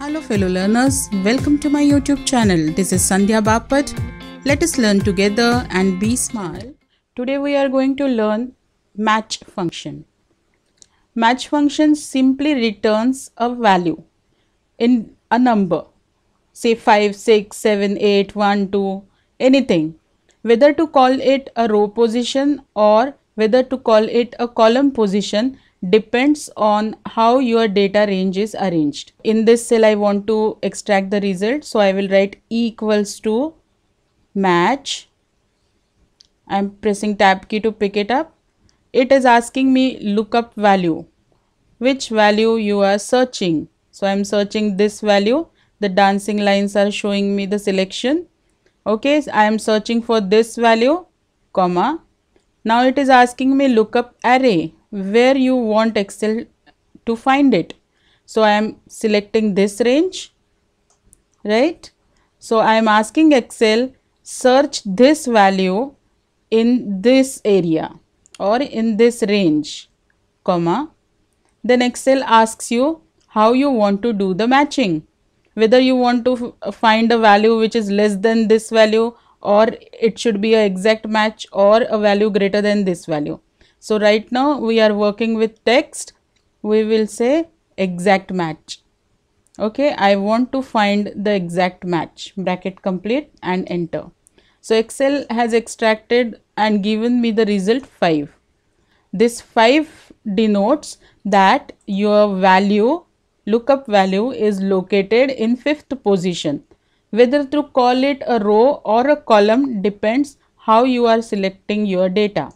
Hello fellow learners, welcome to my YouTube channel. This is Sandhya Bapat. Let us learn together and be smart. Today we are going to learn match function. Match function simply returns a value in a number. Say 5, 6, 7, 8, 1, 2, anything. Whether to call it a row position or whether to call it a column position depends on how your data range is arranged. In this cell, I want to extract the result. So I will write E equals to match. I'm pressing tab key to pick it up. It is asking me lookup value, which value you are searching. So I'm searching this value. The dancing lines are showing me the selection. Okay, so I am searching for this value, comma. Now it is asking me lookup array where you want Excel to find it. So, I am selecting this range, right. So, I am asking Excel search this value in this area or in this range, comma. Then Excel asks you how you want to do the matching, whether you want to uh, find a value which is less than this value or it should be an exact match or a value greater than this value. So, right now we are working with text, we will say exact match. Okay, I want to find the exact match, bracket complete and enter. So, Excel has extracted and given me the result 5. This 5 denotes that your value, lookup value is located in 5th position. Whether to call it a row or a column depends how you are selecting your data,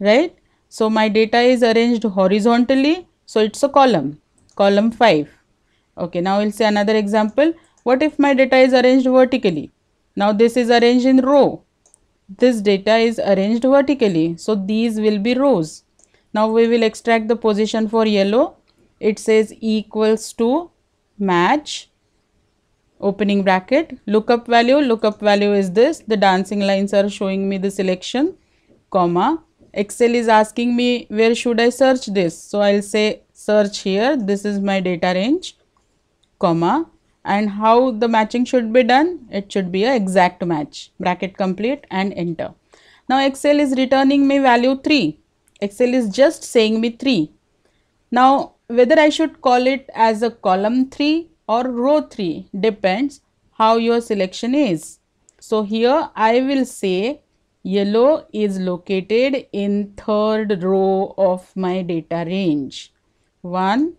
right? So my data is arranged horizontally. So it's a column, column 5. Okay, now we'll see another example. What if my data is arranged vertically? Now this is arranged in row. This data is arranged vertically. So these will be rows. Now we will extract the position for yellow. It says equals to match opening bracket lookup value lookup value is this the dancing lines are showing me the selection comma Excel is asking me where should I search this. So, I will say search here this is my data range comma and how the matching should be done it should be a exact match bracket complete and enter. Now, Excel is returning me value 3 Excel is just saying me 3. Now, whether I should call it as a column 3 or row 3 depends how your selection is. So, here I will say Yellow is located in third row of my data range. 1,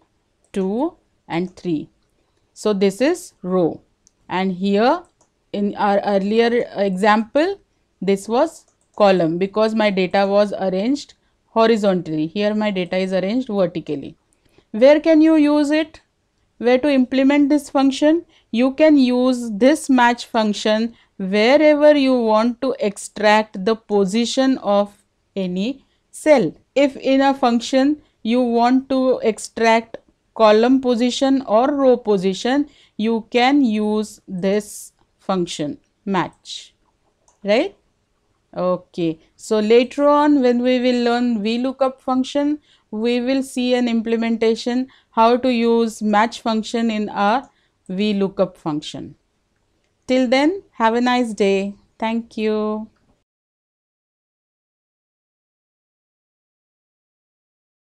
2 and 3. So this is row and here in our earlier example this was column because my data was arranged horizontally. Here my data is arranged vertically. Where can you use it? where to implement this function you can use this match function wherever you want to extract the position of any cell if in a function you want to extract column position or row position you can use this function match right okay so later on when we will learn vlookup function we will see an implementation how to use match function in a VLOOKUP function. Till then, have a nice day. Thank you.